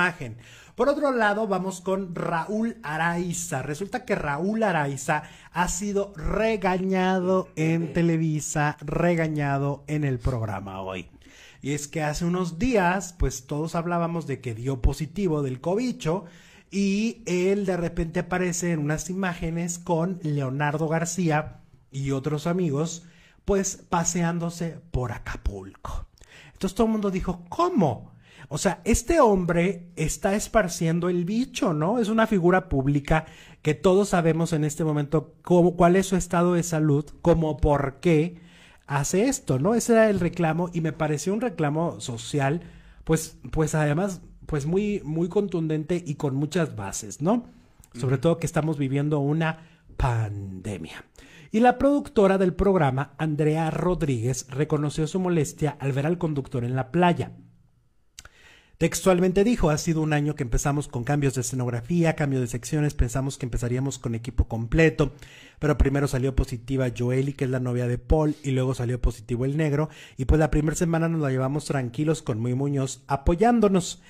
imagen. Por otro lado, vamos con Raúl Araiza. Resulta que Raúl Araiza ha sido regañado en Televisa, regañado en el programa hoy. Y es que hace unos días, pues todos hablábamos de que dio positivo del cobicho y él de repente aparece en unas imágenes con Leonardo García y otros amigos, pues paseándose por Acapulco. Entonces todo el mundo dijo, ¿cómo? O sea, este hombre está esparciendo el bicho, ¿no? Es una figura pública que todos sabemos en este momento cómo, cuál es su estado de salud, como por qué hace esto, ¿no? Ese era el reclamo y me pareció un reclamo social, pues, pues además, pues muy, muy contundente y con muchas bases, ¿no? Sobre todo que estamos viviendo una pandemia. Y la productora del programa, Andrea Rodríguez, reconoció su molestia al ver al conductor en la playa. Textualmente dijo, ha sido un año que empezamos con cambios de escenografía, cambio de secciones, pensamos que empezaríamos con equipo completo, pero primero salió positiva Joeli, que es la novia de Paul, y luego salió positivo el negro, y pues la primera semana nos la llevamos tranquilos con Muy Muñoz apoyándonos.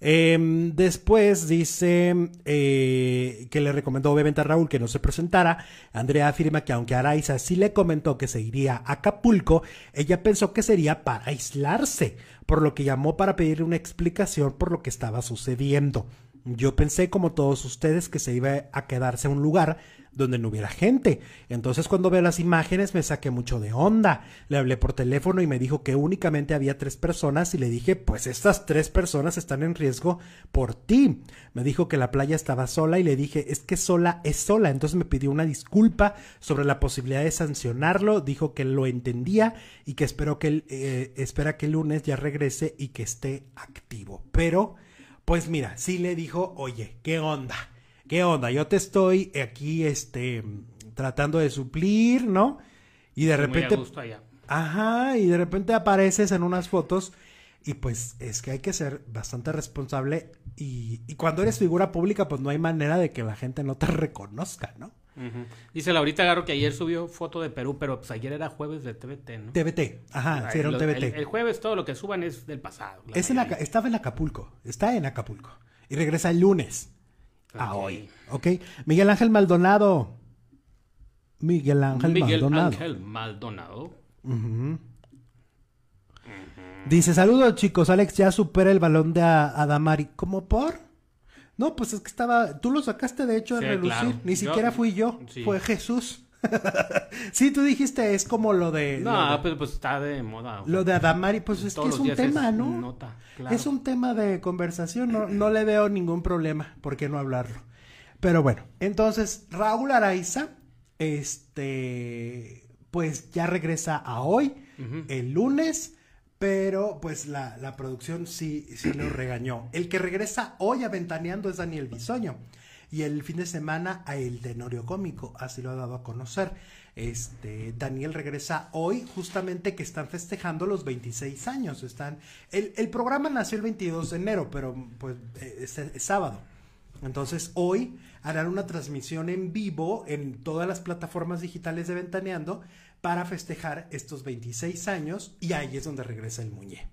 Em, después dice eh, que le recomendó obviamente a Raúl que no se presentara. Andrea afirma que aunque Araiza sí le comentó que se iría a Acapulco, ella pensó que sería para aislarse, por lo que llamó para pedir una explicación por lo que estaba sucediendo. Yo pensé, como todos ustedes, que se iba a quedarse un lugar donde no hubiera gente. Entonces cuando veo las imágenes me saqué mucho de onda. Le hablé por teléfono y me dijo que únicamente había tres personas y le dije, pues estas tres personas están en riesgo por ti. Me dijo que la playa estaba sola y le dije, es que sola es sola. Entonces me pidió una disculpa sobre la posibilidad de sancionarlo. Dijo que lo entendía y que, espero que, eh, espera que el lunes ya regrese y que esté activo. Pero... Pues mira, sí le dijo, oye, ¿qué onda? ¿Qué onda? Yo te estoy aquí, este, tratando de suplir, ¿no? Y de repente... Ajá, y de repente apareces en unas fotos y pues es que hay que ser bastante responsable y, y cuando eres figura pública pues no hay manera de que la gente no te reconozca, ¿no? Dice Laurita Garro que ayer subió foto de Perú, pero pues ayer era jueves de TVT, ¿no? TVT, ajá, sí, era un El, jueves todo lo que suban es del pasado. estaba en Acapulco, está en Acapulco. Y regresa el lunes a hoy, ¿ok? Miguel Ángel Maldonado. Miguel Ángel Miguel Maldonado. Ángel Maldonado. Dice, saludos chicos, Alex ya supera el balón de Adamari. ¿Cómo por? No, pues es que estaba, tú lo sacaste de hecho de relucir, ni siquiera fui yo, fue Jesús. sí, tú dijiste, es como lo de... No, pero pues está de moda. Lo de Adamari, pues es que es un tema, ¿no? Es un tema de conversación, no, le veo ningún problema, ¿por qué no hablarlo? Pero bueno, entonces Raúl Araiza, este, pues ya regresa a hoy, el lunes. Pero pues la, producción sí, sí lo regañó. El que regresa hoy aventaneando es Daniel Bisoño. Y el fin de semana a El Tenorio Cómico, así lo ha dado a conocer. Este, Daniel regresa hoy, justamente que están festejando los 26 años. Están, el, el programa nació el 22 de enero, pero pues eh, es sábado. Entonces hoy harán una transmisión en vivo en todas las plataformas digitales de Ventaneando para festejar estos 26 años y ahí es donde regresa el Muñe.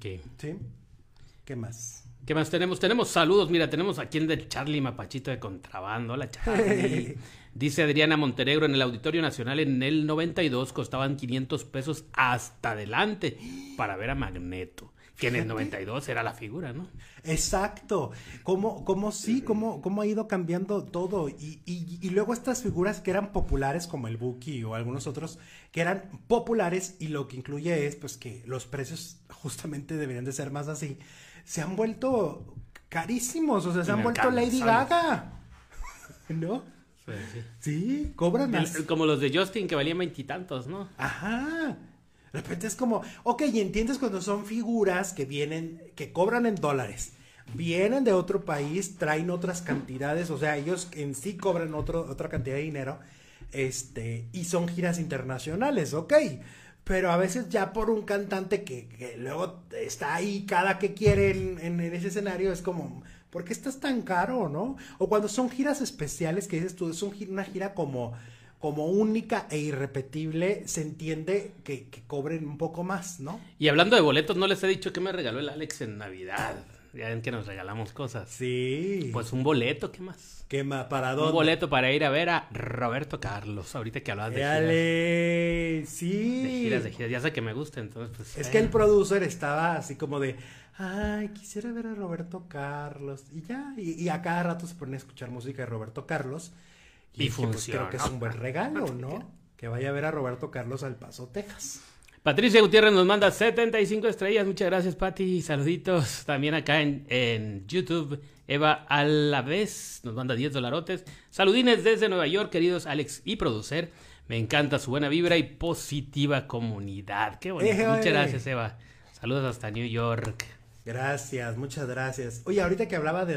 ¿Sí? ¿Qué más? ¿Qué más tenemos? Tenemos saludos. Mira, tenemos aquí el de Charlie Mapachito de Contrabando. La Charlie. Dice Adriana Montenegro, en el Auditorio Nacional en el 92 costaban 500 pesos hasta adelante para ver a Magneto. Que 92 era la figura, ¿no? Exacto. ¿Cómo, cómo sí? ¿Cómo, cómo ha ido cambiando todo? Y, y, luego estas figuras que eran populares, como el Buki o algunos otros, que eran populares y lo que incluye es pues que los precios justamente deberían de ser más así, se han vuelto carísimos. O sea, se han vuelto Lady Gaga. ¿No? Sí. sí. cobran más. Como los de Justin que valían veintitantos, ¿no? Ajá. De repente es como, ok, y entiendes cuando son figuras que vienen, que cobran en dólares, vienen de otro país, traen otras cantidades, o sea, ellos en sí cobran otro, otra cantidad de dinero, este, y son giras internacionales, ok. Pero a veces ya por un cantante que, luego está ahí cada que quiere en, ese escenario, es como, ¿por qué estás tan caro, no? O cuando son giras especiales que dices tú, es una gira como como única e irrepetible, se entiende que, que, cobren un poco más, ¿no? Y hablando de boletos, no les he dicho que me regaló el Alex en Navidad. Ya ven que nos regalamos cosas. Sí. Pues un boleto, ¿qué más? ¿Qué más? ¿Para dónde? Un boleto para ir a ver a Roberto Carlos. Ahorita que hablabas de Dale. giras. Sí. De giras, de giras. Ya sé que me gusta, entonces pues. Es eh. que el producer estaba así como de. Ay, quisiera ver a Roberto Carlos. Y ya. Y, y a cada rato se ponen a escuchar música de Roberto Carlos. Y, pues, funciona. creo que es un buen regalo, ¿no? Que vaya a ver a Roberto Carlos al Paso, Texas. Patricia Gutiérrez nos manda 75 estrellas. Muchas gracias, Pati. Saluditos. También acá en, YouTube, Eva a la vez nos manda 10 dolarotes. Saludines desde Nueva York, queridos Alex y producer. Me encanta su buena vibra y positiva comunidad. Qué bueno. Muchas gracias, Eva. Saludos hasta New York. Gracias, muchas gracias. Oye, ahorita que hablaba de la...